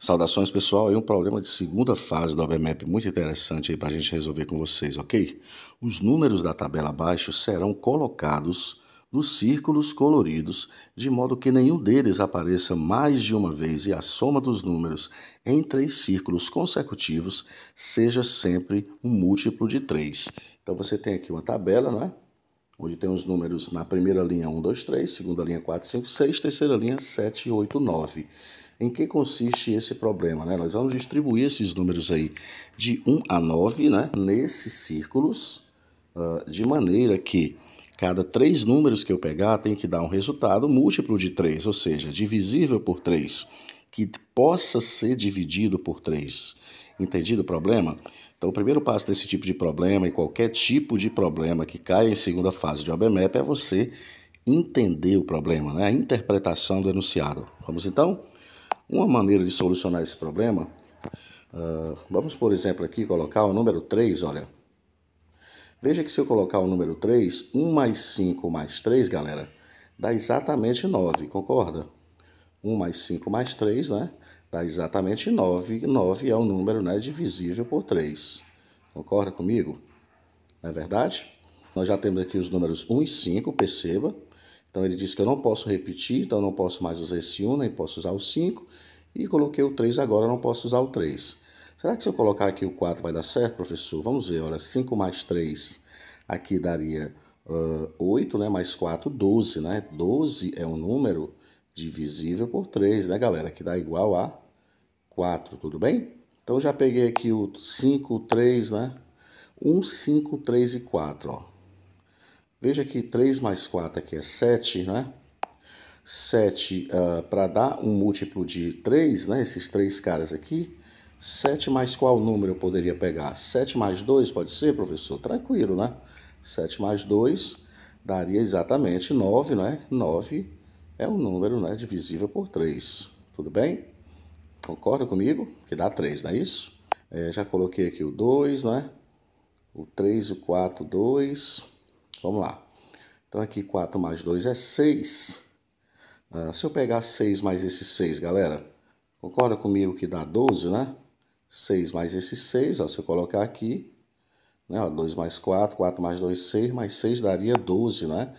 Saudações pessoal, é um problema de segunda fase do OBMAP muito interessante aí para a gente resolver com vocês, ok? Os números da tabela abaixo serão colocados nos círculos coloridos, de modo que nenhum deles apareça mais de uma vez e a soma dos números em três círculos consecutivos seja sempre um múltiplo de 3. Então você tem aqui uma tabela, não é? Onde tem os números na primeira linha 1, 2, 3, segunda linha 4, 5, 6, terceira linha 7, 8, 9. Em que consiste esse problema? Né? Nós vamos distribuir esses números aí de 1 a 9 né, nesses círculos, uh, de maneira que cada três números que eu pegar tem que dar um resultado múltiplo de 3, ou seja, divisível por 3, que possa ser dividido por 3. Entendido o problema? Então, o primeiro passo desse tipo de problema e qualquer tipo de problema que caia em segunda fase de OBMEP é você entender o problema, né? a interpretação do enunciado. Vamos então? Uma maneira de solucionar esse problema, uh, vamos por exemplo aqui colocar o número 3, olha. Veja que se eu colocar o número 3, 1 mais 5 mais 3, galera, dá exatamente 9, concorda? 1 mais 5 mais 3, né? Dá exatamente 9. 9 é um número né, divisível por 3. Concorda comigo? Não é verdade? Nós já temos aqui os números 1 e 5, perceba. Então ele disse que eu não posso repetir, então eu não posso mais usar esse 1, nem posso usar o 5. E coloquei o 3 agora, não posso usar o 3. Será que se eu colocar aqui o 4 vai dar certo, professor? Vamos ver, olha, 5 mais 3 aqui daria uh, 8, né? Mais 4, 12, né? 12 é um número divisível por 3, né, galera? Que dá igual a 4, tudo bem? Então já peguei aqui o 5, 3, né? 1, 5, 3 e 4, ó. Veja que 3 mais 4 aqui é 7, né? 7, uh, ah, para dar um múltiplo de 3, né? Esses três caras aqui. 7 mais qual número eu poderia pegar? 7 mais 2 pode ser, professor? Tranquilo, né? 7 mais 2 daria exatamente 9, né? 9 é um número né, divisível por 3. Tudo bem? Concorda comigo? Que dá 3, não é isso? É, já coloquei aqui o 2, né? O 3, o 4, 2. Vamos lá. Então aqui 4 mais 2 é 6. Ah, se eu pegar 6 mais esse 6, galera, concorda comigo que dá 12, né? 6 mais esse 6, ó, se eu colocar aqui, né, ó, 2 mais 4, 4 mais 2, 6, mais 6 daria 12, né?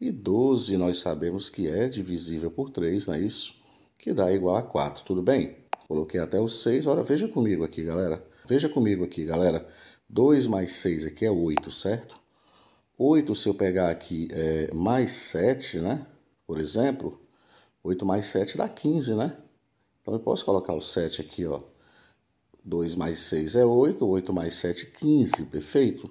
E 12 nós sabemos que é divisível por 3, não é isso? Que dá igual a 4, tudo bem? Coloquei até o 6, ora, veja comigo aqui, galera. Veja comigo aqui, galera. 2 mais 6 aqui é 8, certo? 8, se eu pegar aqui é, mais 7, né? Por exemplo, 8 mais 7 dá 15, né? Então eu posso colocar o 7 aqui, ó. 2 mais 6 é 8, 8 mais 7, 15, perfeito?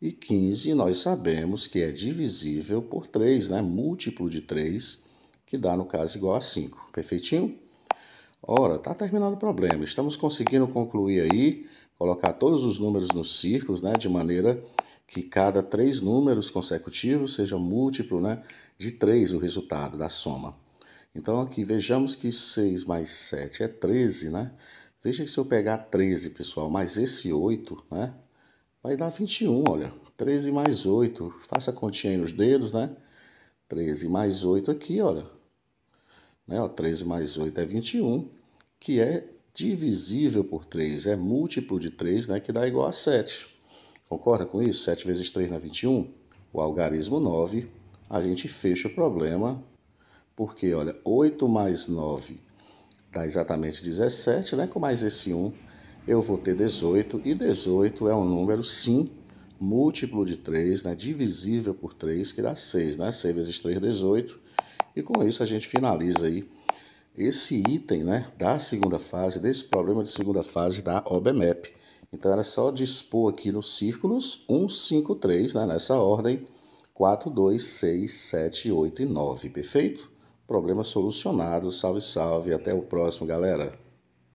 E 15 nós sabemos que é divisível por 3, né? Múltiplo de 3, que dá, no caso, igual a 5, perfeitinho? Ora, tá terminado o problema. Estamos conseguindo concluir aí, colocar todos os números nos círculos, né? De maneira que cada três números consecutivos seja múltiplo né, de 3 o resultado da soma. Então aqui vejamos que 6 mais 7 é 13, né? Veja que se eu pegar 13, pessoal, mais esse 8, né? Vai dar 21, olha. 13 mais 8, faça a continha aí nos dedos, né? 13 mais 8 aqui, olha. Né, ó, 13 mais 8 é 21, que é divisível por 3, é múltiplo de 3, né? Que dá igual a 7. Concorda com isso? 7 vezes 3 na 21, o algarismo 9, a gente fecha o problema, porque, olha, 8 mais 9 dá exatamente 17, né? Com mais esse 1, eu vou ter 18, e 18 é um número, sim, múltiplo de 3, né? divisível por 3, que dá 6, né? 6 vezes 3, 18. E com isso a gente finaliza aí esse item né? da segunda fase, desse problema de segunda fase da OBMEP. Então era só dispor aqui nos círculos 1, 5, 3, né? nessa ordem 4, 2, 6, 7, 8 e 9, perfeito? Problema solucionado, salve, salve, até o próximo, galera!